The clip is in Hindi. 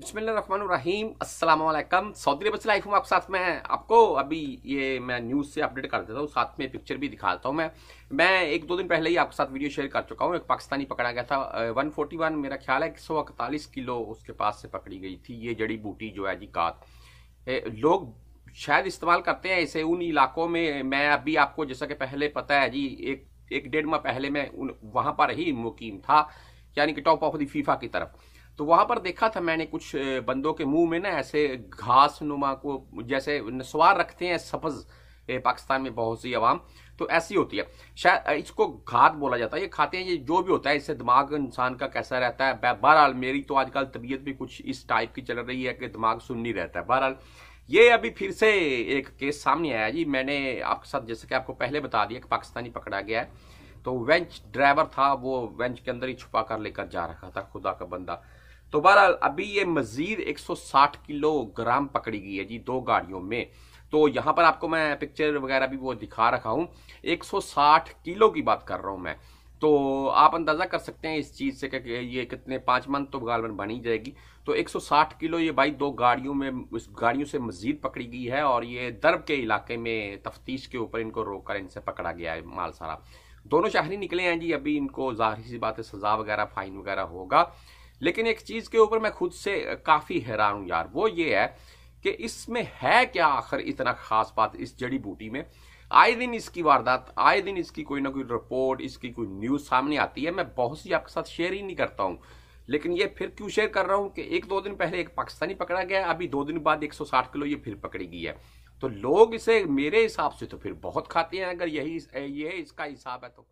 बिस्मिल्लाम असलम सऊदी अरब से लाइफ हूँ आपके साथ में आपको अभी ये मैं न्यूज़ से अपडेट कर देता हूँ साथ में पिक्चर भी दिखाता हूँ मैं मैं एक दो दिन पहले ही आपके साथ वीडियो शेयर कर चुका हूँ एक पाकिस्तानी पकड़ा गया था 141 मेरा ख्याल है एक सौ इकतालीस किलो उसके पास से पकड़ी गई थी ये जड़ी बूटी जो है जी कात लोग शायद इस्तेमाल करते हैं इसे उन इलाकों में मैं अभी आपको जैसा कि पहले पता है जी एक एक डेढ़ माह पहले मैं उन वहाँ पर ही मुकीम था यानी कि टॉप ऑफ द फीफा की तरफ तो वहां पर देखा था मैंने कुछ बंदों के मुंह में ना ऐसे घास नुमा को जैसे नस्वार रखते हैं सफज पाकिस्तान में बहुत सी आवाम तो ऐसी होती है शायद इसको घात बोला जाता है ये खाते हैं ये जो भी होता है इससे दिमाग इंसान का कैसा रहता है बहरहाल मेरी तो आजकल तबीयत भी कुछ इस टाइप की चल रही है कि दिमाग सुन नहीं रहता है बहरहाल ये अभी फिर से एक केस सामने आया जी मैंने आपके साथ जैसे कि आपको पहले बता दिया कि पाकिस्तानी पकड़ा गया है तो वेंच ड्राइवर था वो वेंच के अंदर ही छुपा कर लेकर जा रखा था खुदा का बंदा तो बहरहाल अभी ये मजीद 160 किलोग्राम पकड़ी गई है जी दो गाड़ियों में तो यहाँ पर आपको मैं पिक्चर वगैरह भी वो दिखा रखा हूँ 160 किलो की बात कर रहा हूँ मैं तो आप अंदाज़ा कर सकते हैं इस चीज़ से कि ये कितने पाँच मन तो गालबन बनी जाएगी तो 160 किलो ये भाई दो गाड़ियों में उस गाड़ियों से मजीद पकड़ी गई है और ये दर्ब के इलाके में तफ्तीश के ऊपर इनको रोक कर इनसे पकड़ा गया है माल सारा दोनों शाहरी निकले हैं जी अभी इनको जाहिर सी बात है सज़ा वगैरह फ़ाइन वगैरह होगा लेकिन एक चीज़ के ऊपर मैं खुद से काफ़ी हैरान हूं यार वो ये है कि इसमें है क्या आखिर इतना ख़ास बात इस जड़ी बूटी में आए दिन इसकी वारदात आए दिन इसकी कोई ना कोई रिपोर्ट इसकी कोई न्यूज़ सामने आती है मैं बहुत सी आपके साथ शेयर ही नहीं करता हूँ लेकिन ये फिर क्यों शेयर कर रहा हूँ कि एक दो दिन पहले एक पाकिस्तानी पकड़ा गया अभी दो दिन बाद 160 किलो ये फिर पकड़ी गई है तो लोग इसे मेरे हिसाब से तो फिर बहुत खाते हैं अगर यही ये इसका हिसाब है तो